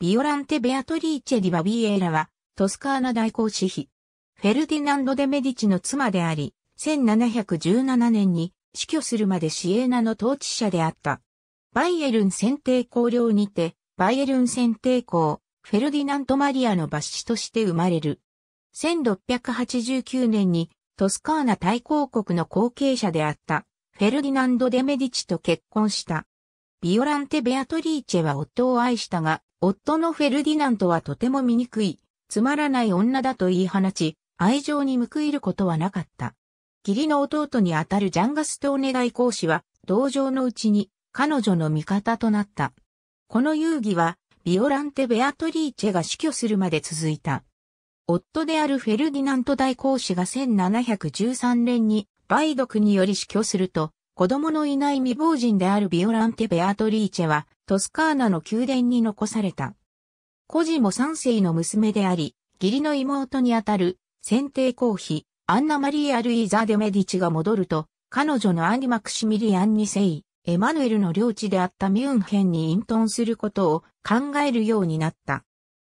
ビオランテ・ベアトリーチェ・ディ・バビエーラは、トスカーナ大公子妃。フェルディナンド・デ・メディチの妻であり、1717年に死去するまでシエーナの統治者であった。バイエルン選定公領にて、バイエルン選定公、フェルディナント・マリアの抜子として生まれる。1689年にトスカーナ大公国の後継者であったフェルディナンド・デ・メディチと結婚した。ビオランテ・ベアトリーチェは夫を愛したが、夫のフェルディナントはとても醜い、つまらない女だと言い放ち、愛情に報いることはなかった。義理の弟にあたるジャンガストーネ大公使は、同情のうちに彼女の味方となった。この遊戯は、ビオランテ・ベアトリーチェが死去するまで続いた。夫であるフェルディナント大公使が1713年に梅毒により死去すると、子供のいない未亡人であるビオランテ・ベアトリーチェは、トスカーナの宮殿に残された。コジも三世の娘であり、義理の妹にあたる、選定公妃、アンナ・マリー・ア・ルイーザ・デ・メディチが戻ると、彼女の兄マクシミリアンせ世、エマヌエルの領地であったミュンヘンに隠遁することを考えるようになった。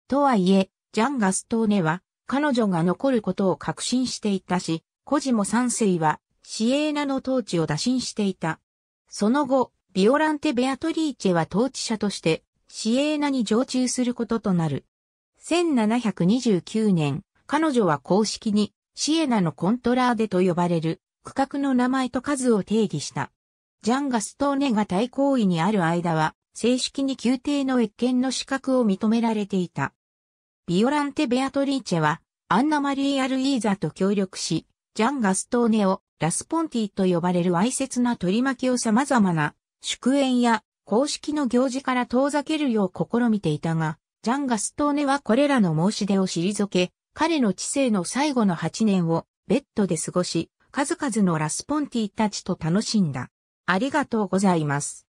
とはいえ、ジャン・ガストーネは、彼女が残ることを確信していたし、コジも三世は、シエーナの統治を打診していた。その後、ビオランテ・ベアトリーチェは統治者として、シエーナに常駐することとなる。1729年、彼女は公式に、シエナのコントラーデと呼ばれる、区画の名前と数を定義した。ジャンガ・ストーネが対抗位にある間は、正式に宮廷の越見の資格を認められていた。ビオランテ・ベアトリーチェは、アンナ・マリー・アルイーザと協力し、ジャンガ・ストーネをラスポンティと呼ばれる哀切な取り巻きを様々な祝宴や公式の行事から遠ざけるよう試みていたが、ジャンガストーネはこれらの申し出を退け、彼の知性の最後の8年をベッドで過ごし、数々のラスポンティたちと楽しんだ。ありがとうございます。